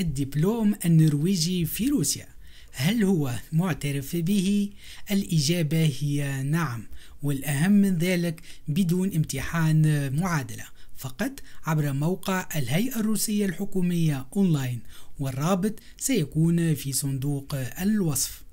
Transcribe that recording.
الدبلوم النرويجي في روسيا هل هو معترف به؟ الإجابة هي نعم والأهم من ذلك بدون امتحان معادلة فقط عبر موقع الهيئة الروسية الحكومية أونلاين والرابط سيكون في صندوق الوصف